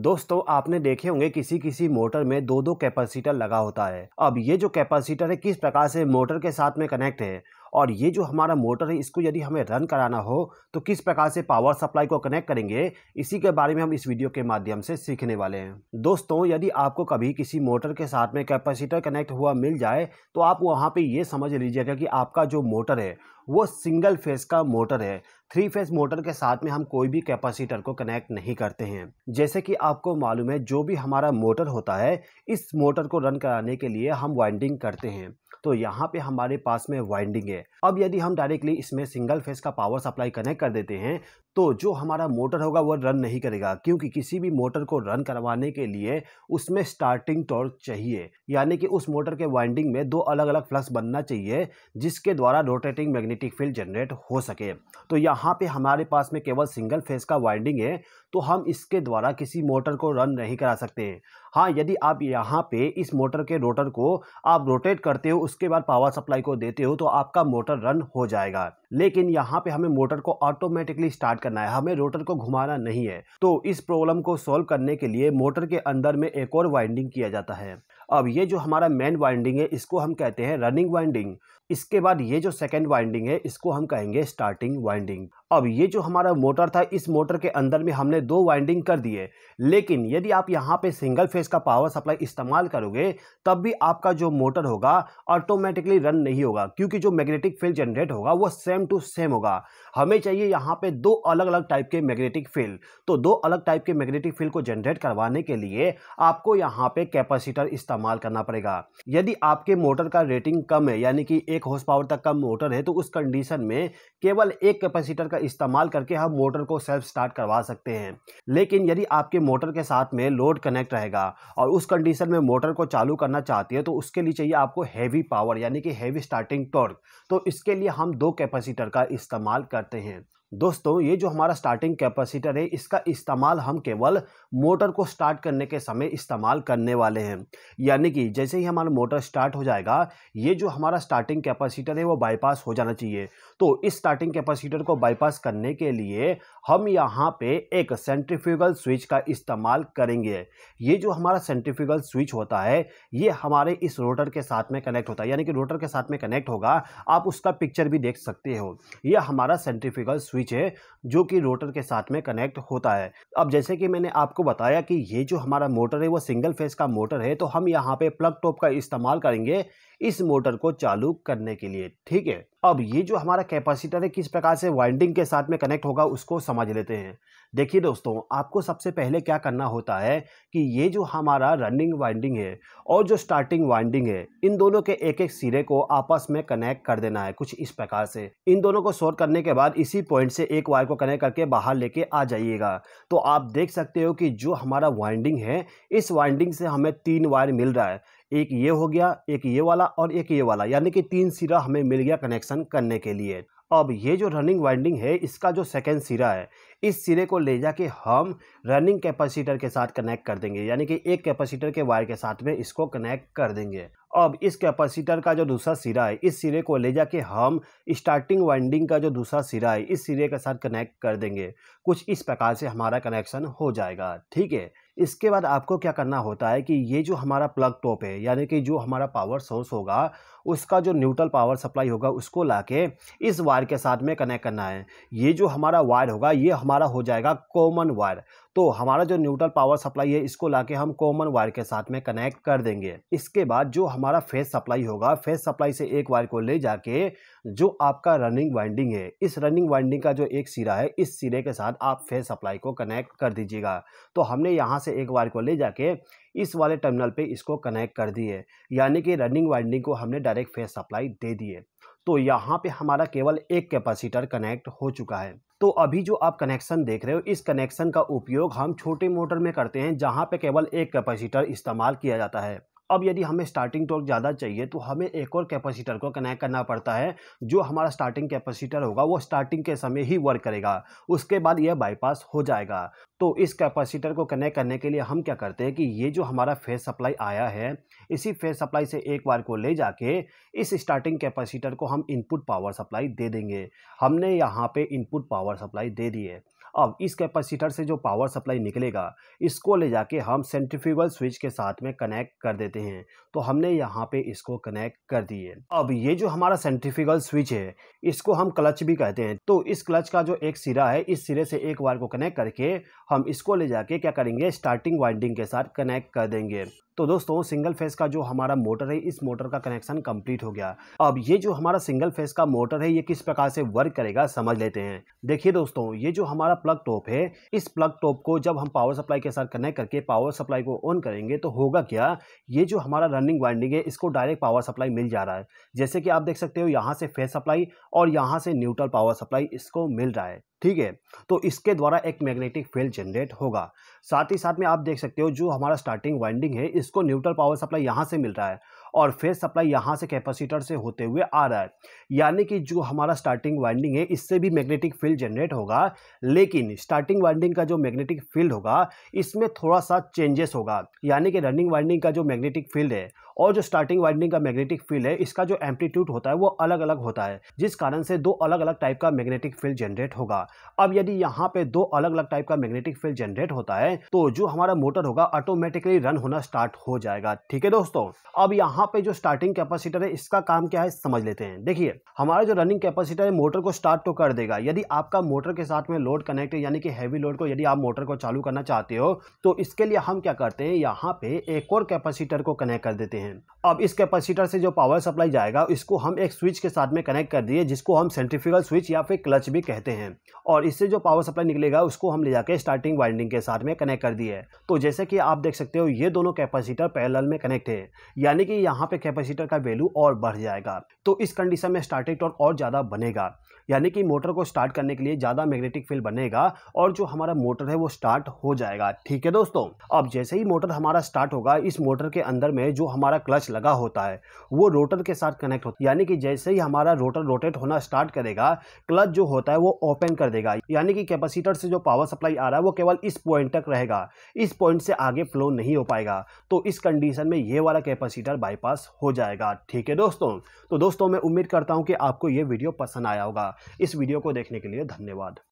दोस्तों आपने देखे होंगे किसी किसी मोटर में दो दो कैपेसिटर लगा होता है अब ये जो कैपेसिटर है किस प्रकार से मोटर के साथ में कनेक्ट है और ये जो हमारा मोटर है इसको यदि हमें रन कराना हो तो किस प्रकार से पावर सप्लाई को कनेक्ट करेंगे इसी के बारे में हम इस वीडियो के माध्यम से सीखने वाले हैं दोस्तों यदि आपको कभी किसी मोटर के साथ में कैपेसिटर कनेक्ट हुआ मिल जाए तो आप वहाँ पर ये समझ लीजिएगा कि आपका जो मोटर है वो सिंगल फेज का मोटर है थ्री फेज मोटर के साथ में हम कोई भी कैपेसिटर को कनेक्ट नहीं करते हैं जैसे कि आपको मालूम है जो भी हमारा मोटर होता है इस मोटर को रन कराने के लिए हम वाइंडिंग करते हैं तो यहाँ पे हमारे पास में वाइंडिंग है अब यदि हम डायरेक्टली इसमें सिंगल फेज का पावर सप्लाई कनेक्ट कर देते हैं तो जो हमारा मोटर होगा वह रन नहीं करेगा क्योंकि किसी भी मोटर को रन करवाने के लिए उसमें स्टार्टिंग टॉर्क चाहिए यानी कि उस मोटर के वाइंडिंग में दो अलग अलग फ्लक्स बनना चाहिए जिसके द्वारा रोटेटिंग मैग्नेटिक फील्ड जनरेट हो सके तो यहाँ पे हमारे पास में केवल सिंगल फेस का वाइंडिंग है तो हम इसके द्वारा किसी मोटर को रन नहीं करा सकते हाँ यदि आप यहाँ पे इस मोटर के रोटर को आप रोटेट करते हो उसके बाद पावर सप्लाई को देते हो तो आपका मोटर रन हो जाएगा लेकिन यहाँ पे हमें मोटर को ऑटोमेटिकली स्टार्ट करना है हमें रोटर को घुमाना नहीं है तो इस प्रॉब्लम को सॉल्व करने के लिए मोटर के अंदर में एक और वाइंडिंग किया जाता है अब ये जो हमारा मेन वाइंडिंग है इसको हम कहते हैं रनिंग वाइंडिंग इसके बाद ये जो सेकेंड वाइंडिंग है इसको हम कहेंगे स्टार्टिंग वाइंडिंग अब ये जो हमारा मोटर था इस मोटर के अंदर में हमने दो वाइंडिंग कर दिए लेकिन यदि आप यहाँ पे सिंगल फेज का पावर सप्लाई इस्तेमाल करोगे तब भी आपका जो मोटर होगा ऑटोमेटिकली रन नहीं होगा क्योंकि जो मैग्नेटिक फील्ड जनरेट होगा वो सेम टू सेम होगा हमें चाहिए यहाँ पे दो अलग अलग टाइप के मैग्नेटिक फील्ड तो दो अलग टाइप के मैग्नेटिक फील्ड को जनरेट करवाने के लिए आपको यहाँ पे कैपेसिटर इस्तेमाल करना पड़ेगा यदि आपके मोटर का रेटिंग कम है यानी कि एक हॉर्स पावर तक का मोटर है तो उस कंडीशन में केवल एक कैपेसिटर का इस्तेमाल करके हम मोटर को सेल्फ स्टार्ट करवा सकते हैं लेकिन यदि आपके मोटर के साथ में लोड कनेक्ट रहेगा और उस कंडीशन में मोटर को चालू करना चाहती है तो उसके लिए चाहिए आपको हैवी पावर यानी कि हैवी स्टार्टिंग टॉर्क तो इसके लिए हम दो कैपेसिटर का इस्तेमाल करते हैं दोस्तों ये जो हमारा स्टार्टिंग कैपेसिटर है इसका इस्तेमाल हम केवल मोटर को स्टार्ट करने के समय इस्तेमाल करने वाले हैं यानी कि जैसे ही हमारा मोटर स्टार्ट हो जाएगा ये जो हमारा स्टार्टिंग कैपेसिटर है वो बाईपास हो जाना चाहिए तो इस स्टार्टिंग कैपेसिटर को बाईपास करने के लिए हम यहाँ पे एक सेंट्रीफ्यूगल स्विच का इस्तेमाल करेंगे ये जो हमारा सेंट्रीफ्यूगल स्विच होता है ये हमारे इस रोटर के साथ में कनेक्ट होता है यानी कि रोटर के साथ में कनेक्ट होगा आप उसका पिक्चर भी देख सकते हो यह हमारा सेंट्रीफ्यूगल स्विच स्विच है जो कि रोटर के साथ में कनेक्ट होता है अब जैसे कि मैंने आपको बताया कि ये जो हमारा मोटर है वो सिंगल फेज का मोटर है तो हम यहाँ पे प्लग टॉप का इस्तेमाल करेंगे इस मोटर को चालू करने के लिए ठीक है अब ये जो हमारा कैपेसिटर है किस प्रकार से वाइंडिंग के साथ में कनेक्ट होगा उसको समझ लेते हैं देखिए दोस्तों आपको सबसे पहले क्या करना होता है कि ये जो हमारा रनिंग वाइंडिंग है और जो स्टार्टिंग वाइंडिंग है इन दोनों के एक एक सिरे को आपस में कनेक्ट कर देना है कुछ इस प्रकार से इन दोनों को शोर करने के बाद इसी पॉइंट से एक वायर को कनेक्ट करके बाहर लेके आ जाइएगा तो आप देख सकते हो कि जो हमारा वाइंडिंग है इस वाइंडिंग से हमें तीन वायर मिल रहा है एक ये हो गया एक ये वाला और एक ये वाला यानी कि तीन सिरा हमें मिल गया कनेक्शन करने के लिए अब ये जो रनिंग वाइंडिंग है इसका जो सेकेंड सिरा है इस सिरे को ले जाके हम रनिंग कैपेसिटर के साथ कनेक्ट कर देंगे यानी कि एक कैपेसिटर के वायर के साथ में इसको कनेक्ट कर देंगे अब इस कैपेसिटर का जो दूसरा सिरा है इस सिरे को ले जाके हम स्टार्टिंग वाइंडिंग का जो दूसरा सिरा है इस सिरे के साथ कनेक्ट कर देंगे कुछ इस प्रकार से हमारा कनेक्शन हो जाएगा ठीक है इसके बाद आपको क्या करना होता है कि ये जो हमारा प्लग टॉप है यानी कि जो हमारा पावर सोर्स होगा उसका जो न्यूट्रल पावर सप्लाई होगा उसको लाके इस वायर के साथ में कनेक्ट करना है ये जो हमारा वायर होगा ये हमारा हो जाएगा कॉमन वायर तो हमारा जो न्यूट्रल पावर सप्लाई है इसको लाके हम कॉमन वायर के साथ में कनेक्ट कर देंगे इसके बाद जो हमारा फेस सप्लाई होगा फेस सप्लाई से एक वायर को ले जाके जो आपका रनिंग वाइंडिंग है इस रनिंग वाइंडिंग का जो एक सिरा है इस सिरे के साथ आप फेस सप्लाई को कनेक्ट कर दीजिएगा तो हमने यहाँ से एक वायर को ले जाके इस वाले टर्मिनल पे इसको कनेक्ट कर दिए यानी कि रनिंग वाइंडिंग को हमने डायरेक्ट फेस सप्लाई दे दिए तो यहाँ पे हमारा केवल एक कैपेसिटर कनेक्ट हो चुका है तो अभी जो आप कनेक्शन देख रहे हो इस कनेक्शन का उपयोग हम छोटे मोटर में करते हैं जहाँ पे केवल एक कैपेसिटर इस्तेमाल किया जाता है अब यदि हमें स्टार्टिंग टॉर्क ज़्यादा चाहिए तो हमें एक और कैपेसिटर को कनेक्ट करना पड़ता है जो हमारा स्टार्टिंग कैपेसिटर होगा वो स्टार्टिंग के समय ही वर्क करेगा उसके बाद यह बाईपास हो जाएगा तो इस कैपेसिटर को कनेक्ट करने के लिए हम क्या करते हैं कि ये जो हमारा फेस सप्लाई आया है इसी फेस सप्लाई से एक बार को ले जाके इस स्टार्टिंग कैपेसिटर को हम इनपुट पावर सप्लाई दे देंगे हमने यहाँ पे इनपुट पावर सप्लाई दे दी है अब इस कैपेसिटर से जो पावर सप्लाई निकलेगा इसको ले जाके हम सेंट्रिफ्यूगल स्विच के साथ में कनेक्ट कर देते हैं तो हमने यहाँ पे इसको कनेक्ट कर दिए अब ये जो हमारा सेंट्रिफ्यूगल स्विच है इसको हम क्लच भी कहते हैं तो इस क्लच का जो एक सिरा है इस सिरे से एक वायर को कनेक्ट करके हम इसको ले जाके क्या करेंगे स्टार्टिंग वाइंडिंग के साथ कनेक्ट कर देंगे तो दोस्तों सिंगल फेस का जो हमारा मोटर है इस मोटर का कनेक्शन कंप्लीट हो गया अब ये जो हमारा सिंगल फेस का मोटर है ये किस प्रकार से वर्क करेगा समझ लेते हैं देखिए दोस्तों ये जो हमारा प्लग टॉप है इस प्लग टॉप को जब हम पावर सप्लाई के साथ कनेक्ट करके पावर सप्लाई को ऑन करेंगे तो होगा क्या ये जो हमारा रनिंग वाइंडिंग है इसको डायरेक्ट पावर सप्लाई मिल जा रहा है जैसे कि आप देख सकते हो यहाँ से फेस सप्लाई और यहाँ से न्यूट्रल पावर सप्लाई इसको मिल रहा है ठीक है तो इसके द्वारा एक मैग्नेटिक फील्ड जनरेट होगा साथ ही साथ में आप देख सकते हो जो हमारा स्टार्टिंग वाइंडिंग है इसको न्यूट्रल पावर सप्लाई यहाँ से मिल रहा है और फिर सप्लाई यहाँ से कैपेसिटर से होते हुए आ रहा है यानी कि जो हमारा स्टार्टिंग वाइंडिंग है इससे भी मैग्नेटिक फील्ड जनरेट होगा लेकिन स्टार्टिंग वाइंडिंग का जो मैग्नेटिक फील्ड होगा इसमें थोड़ा सा चेंजेस होगा यानी कि रनिंग वाइंडिंग का जो मैग्नेटिक फील्ड है और जो स्टार्टिंग वाइंडिंग का मैग्नेटिक फील्ड है इसका जो एम्पलीट्यूड होता है वो अलग अलग होता है जिस कारण से दो अलग अलग टाइप का मैग्नेटिक फील्ड जनरेट होगा अब यदि यहाँ पे दो अलग अलग टाइप का मैग्नेटिक फील्ड जनरेट होता है तो जो हमारा मोटर होगा ऑटोमेटिकली रन होना स्टार्ट हो जाएगा ठीक है दोस्तों अब यहाँ यहाँ पे जो स्टार्टिंग कैपेसिटर है इसका काम क्या है समझ लेते हैं देखिए हमारा जो रनिंग कैपेसिटर है मोटर को स्टार्ट तो कर देगा यदि आपका मोटर के साथ में लोड कनेक्ट है यानी कि हैवी लोड को यदि आप मोटर को चालू करना चाहते हो तो इसके लिए हम क्या करते हैं यहाँ पे एक और कैपेसिटर को कनेक्ट कर देते हैं अब इस कैपेसिटर से जो पावर सप्लाई जाएगा इसको हम एक स्विच के साथ में कनेक्ट कर दिए जिसको हम सेंट्रिफिकल स्विच या फिर क्लच भी कहते हैं और इससे जो पावर सप्लाई निकलेगा उसको हम ले जाकर स्टार्टिंग वाइंडिंग के साथ में कनेक्ट कर दिए तो जैसे कि आप देख सकते हो ये दोनों कैपेसिटर पैरेलल में कनेक्ट है यानी कि यहाँ पे कैपेसिटर का वैल्यू और बढ़ जाएगा तो इस कंडीशन में स्टार्टिंग टॉर्क और ज़्यादा बनेगा यानी कि मोटर को स्टार्ट करने के लिए ज़्यादा मैग्नेटिक फील्ड बनेगा और जो हमारा मोटर है वो स्टार्ट हो जाएगा ठीक है दोस्तों अब जैसे ही मोटर हमारा स्टार्ट होगा इस मोटर के अंदर में जो हमारा क्लच लगा होता है वो रोटर के साथ कनेक्ट होता है यानी कि जैसे ही हमारा रोटर रोटेट होना स्टार्ट करेगा क्लच जो होता है वो ओपन कर देगा यानी कि कैपेसिटर से जो पावर सप्लाई आ रहा है वो केवल इस पॉइंट तक रहेगा इस पॉइंट से आगे फ्लो नहीं हो पाएगा तो इस कंडीशन में ये वाला कैपेसिटर बाई पास हो जाएगा ठीक है दोस्तों तो दोस्तों मैं उम्मीद करता हूँ कि आपको ये वीडियो पसंद आया होगा इस वीडियो को देखने के लिए धन्यवाद